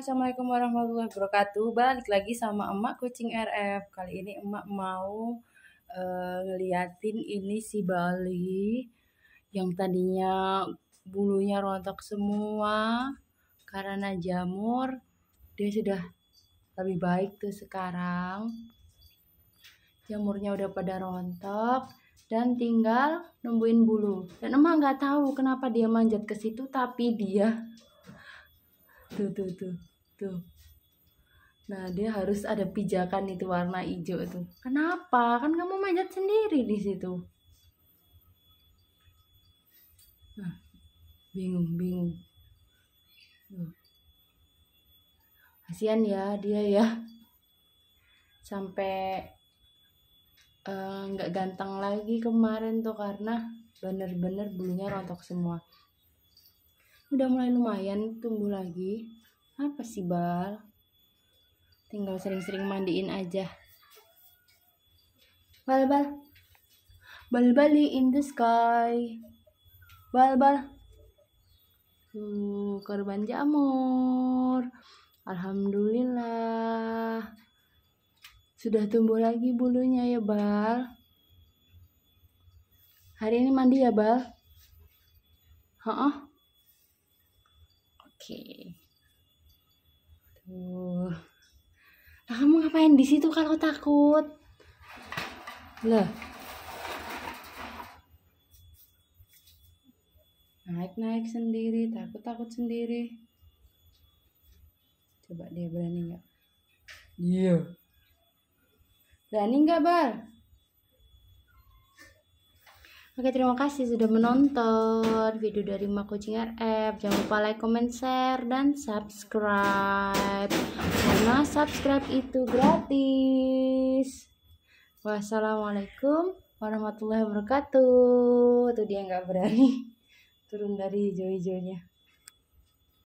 assalamualaikum warahmatullahi wabarakatuh. Balik lagi sama emak kucing RF. Kali ini emak mau uh, ngeliatin ini si Bali yang tadinya bulunya rontok semua karena jamur. Dia sudah lebih baik tuh sekarang. Jamurnya udah pada rontok dan tinggal nungguin bulu. Dan emak nggak tahu kenapa dia manjat ke situ tapi dia tuh tuh tuh tuh nah dia harus ada pijakan itu warna hijau tuh kenapa kan kamu manjat sendiri di situ nah, bingung bingung kasihan ya dia ya sampai eh, nggak uh, ganteng lagi kemarin tuh karena bener-bener bulunya rontok semua udah mulai lumayan tumbuh lagi apa sih bal tinggal sering-sering mandiin aja bal bal bal bali in the sky bal bal uh, korban jamur alhamdulillah sudah tumbuh lagi bulunya ya bal hari ini mandi ya bal -uh. Oke. Tuh. Nah, kamu ngapain di situ kalau takut? Loh. Naik-naik sendiri, takut-takut sendiri. Coba dia berani nggak? Iya. Yeah. Berani nggak, Bal? Oke, terima kasih sudah menonton video dari Mak Kucing RF. Jangan lupa like, comment, share, dan subscribe. Karena subscribe itu gratis. Wassalamualaikum warahmatullahi wabarakatuh. Tuh dia nggak berani turun dari hijau-hijaunya.